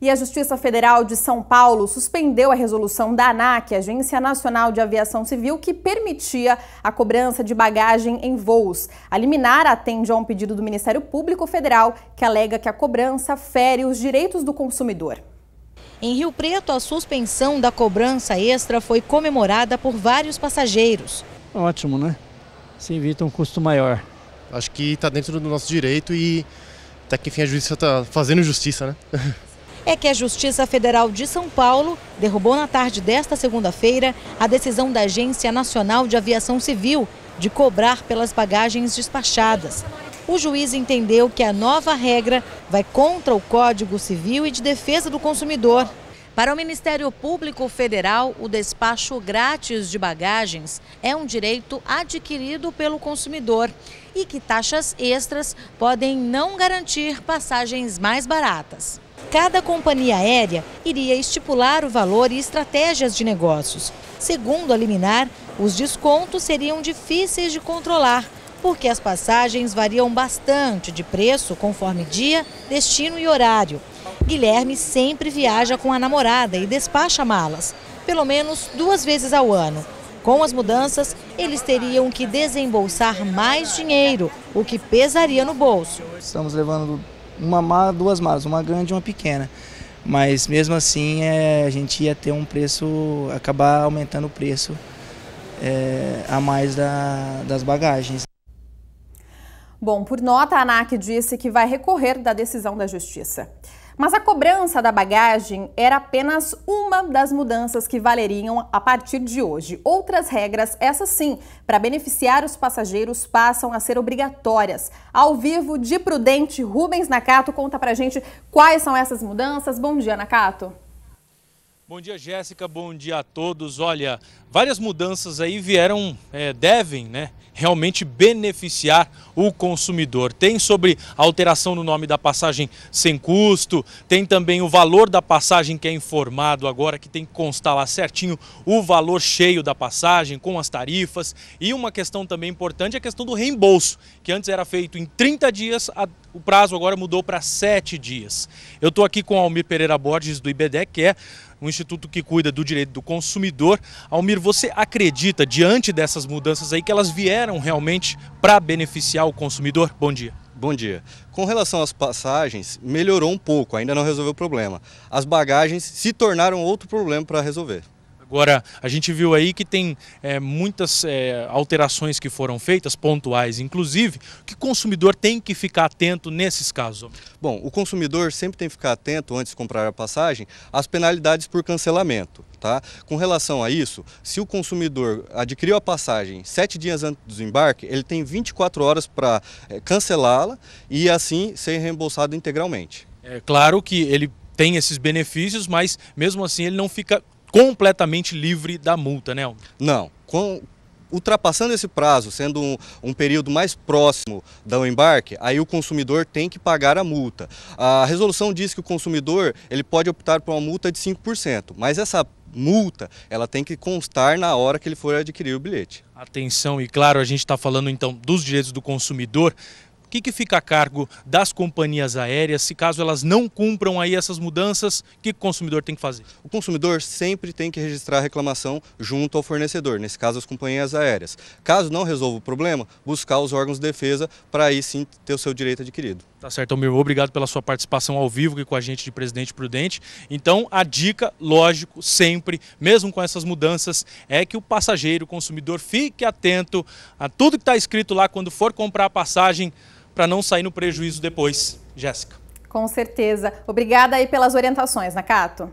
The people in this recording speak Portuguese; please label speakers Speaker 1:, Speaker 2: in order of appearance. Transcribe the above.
Speaker 1: E a Justiça Federal de São Paulo suspendeu a resolução da ANAC, Agência Nacional de Aviação Civil, que permitia a cobrança de bagagem em voos. A liminar atende a um pedido do Ministério Público Federal que alega que a cobrança fere os direitos do consumidor.
Speaker 2: Em Rio Preto, a suspensão da cobrança extra foi comemorada por vários passageiros.
Speaker 3: Ótimo, né? Se evita um custo maior. Acho que está dentro do nosso direito e até que enfim a justiça está fazendo justiça, né?
Speaker 2: é que a Justiça Federal de São Paulo derrubou na tarde desta segunda-feira a decisão da Agência Nacional de Aviação Civil de cobrar pelas bagagens despachadas. O juiz entendeu que a nova regra vai contra o Código Civil e de Defesa do Consumidor. Para o Ministério Público Federal, o despacho grátis de bagagens é um direito adquirido pelo consumidor e que taxas extras podem não garantir passagens mais baratas. Cada companhia aérea iria estipular o valor e estratégias de negócios. Segundo a liminar, os descontos seriam difíceis de controlar, porque as passagens variam bastante de preço conforme dia, destino e horário. Guilherme sempre viaja com a namorada e despacha malas, pelo menos duas vezes ao ano. Com as mudanças, eles teriam que desembolsar mais dinheiro, o que pesaria no bolso. Estamos levando uma mala, duas malas, uma grande e uma pequena. Mas mesmo assim é, a gente ia ter um preço, acabar aumentando o preço é, a mais da, das bagagens.
Speaker 1: Bom, por nota, a ANAC disse que vai recorrer da decisão da Justiça. Mas a cobrança da bagagem era apenas uma das mudanças que valeriam a partir de hoje. Outras regras, essas sim, para beneficiar os passageiros, passam a ser obrigatórias. Ao vivo, de Prudente, Rubens Nakato conta pra gente quais são essas mudanças. Bom dia, Nakato.
Speaker 3: Bom dia, Jéssica. Bom dia a todos. Olha, várias mudanças aí vieram, é, devem, né? Realmente beneficiar o consumidor. Tem sobre a alteração no nome da passagem sem custo, tem também o valor da passagem que é informado agora, que tem que constar lá certinho o valor cheio da passagem, com as tarifas. E uma questão também importante é a questão do reembolso, que antes era feito em 30 dias, a o prazo agora mudou para sete dias. Eu estou aqui com o Almir Pereira Borges, do IBDE, que é um instituto que cuida do direito do consumidor. Almir, você acredita, diante dessas mudanças aí, que elas vieram realmente para beneficiar o consumidor? Bom dia.
Speaker 4: Bom dia. Com relação às passagens, melhorou um pouco, ainda não resolveu o problema. As bagagens se tornaram outro problema para resolver.
Speaker 3: Agora, a gente viu aí que tem é, muitas é, alterações que foram feitas, pontuais inclusive, que o consumidor tem que ficar atento nesses casos?
Speaker 4: Bom, o consumidor sempre tem que ficar atento, antes de comprar a passagem, às penalidades por cancelamento. Tá? Com relação a isso, se o consumidor adquiriu a passagem sete dias antes do desembarque, ele tem 24 horas para é,
Speaker 3: cancelá-la e assim ser reembolsado integralmente. É claro que ele tem esses benefícios, mas mesmo assim ele não fica completamente livre da multa, né?
Speaker 4: Não, com, ultrapassando esse prazo, sendo um, um, período mais próximo do embarque, aí o consumidor tem que pagar a multa. A resolução diz que o consumidor ele pode optar por uma multa de 5%, mas essa multa ela tem que constar na hora que
Speaker 3: ele for adquirir o bilhete. Atenção, e claro, a gente está falando então dos direitos do consumidor, que, que fica a cargo das companhias aéreas se caso elas não cumpram aí essas mudanças? O que o consumidor tem que fazer?
Speaker 4: O consumidor sempre tem que registrar a reclamação junto ao fornecedor, nesse caso as companhias aéreas. Caso não resolva o problema, buscar os órgãos de defesa para aí
Speaker 3: sim ter o seu direito adquirido. Tá certo, Almir. Obrigado pela sua participação ao vivo aqui com a gente de Presidente Prudente. Então, a dica, lógico, sempre, mesmo com essas mudanças, é que o passageiro, o consumidor, fique atento a tudo que está escrito lá quando for comprar a passagem para não sair no prejuízo depois, Jéssica.
Speaker 1: Com certeza. Obrigada aí pelas orientações, Nakato.